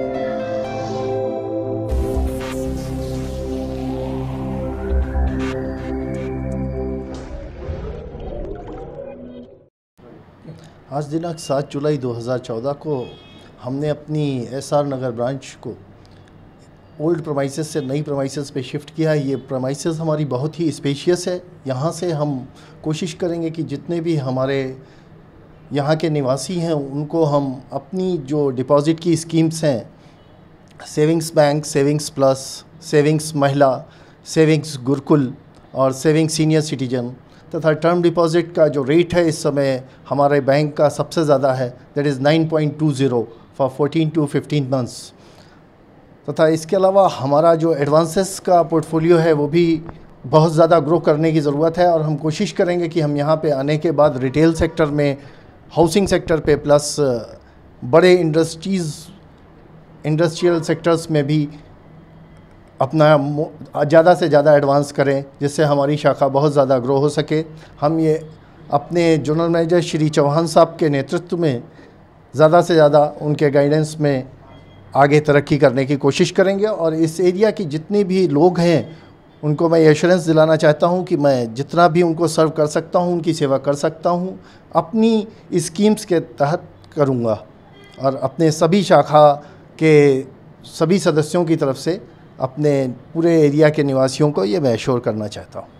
आज दिनांक 7 जुलाई 2014 को हमने अपनी एसआर नगर ब्रांच को ओल्ड प्रमाइसेस से नई प्रमाइसेस पे शिफ्ट किया है ये प्रमाइसेस हमारी बहुत ही स्पेशियस है यहाँ से हम कोशिश करेंगे कि जितने भी हमारे यहाँ के निवासी हैं उनको हम अपनी जो डिपॉज़िट की स्कीम्स हैं savings bank savings plus savings महिला सेविंग्स गुरुकुल और सेविंग सीनियर सिटीजन तथा टर्म डिपॉज़िट का जो रेट है इस समय हमारे बैंक का सबसे ज़्यादा है that is 9.20 for fourteen to fifteen months तथा इसके अलावा हमारा जो एडवांसेस का पोर्टफोलियो है वो भी बहुत ज़्यादा ग्रो करने की ज़रूरत है और हम कोशिश करेंगे कि हम यहाँ पे आने के बाद रिटेल सेक्टर में हाउसिंग सेक्टर पे प्लस बड़े इंडस्ट्रीज़ इंडस्ट्रियल सेक्टर्स में भी अपना ज़्यादा से ज़्यादा एडवांस करें जिससे हमारी शाखा बहुत ज़्यादा ग्रो हो सके हम ये अपने जनरल मैनेजर श्री चौहान साहब के नेतृत्व में ज़्यादा से ज़्यादा उनके गाइडेंस में आगे तरक्की करने की कोशिश करेंगे और इस एरिया की जितने भी लोग हैं उनको मैं एश्योरेंस दिलाना चाहता हूं कि मैं जितना भी उनको सर्व कर सकता हूं उनकी सेवा कर सकता हूं अपनी स्कीम्स के तहत करूंगा और अपने सभी शाखा के सभी सदस्यों की तरफ से अपने पूरे एरिया के निवासियों को ये मैं एश्योर करना चाहता हूँ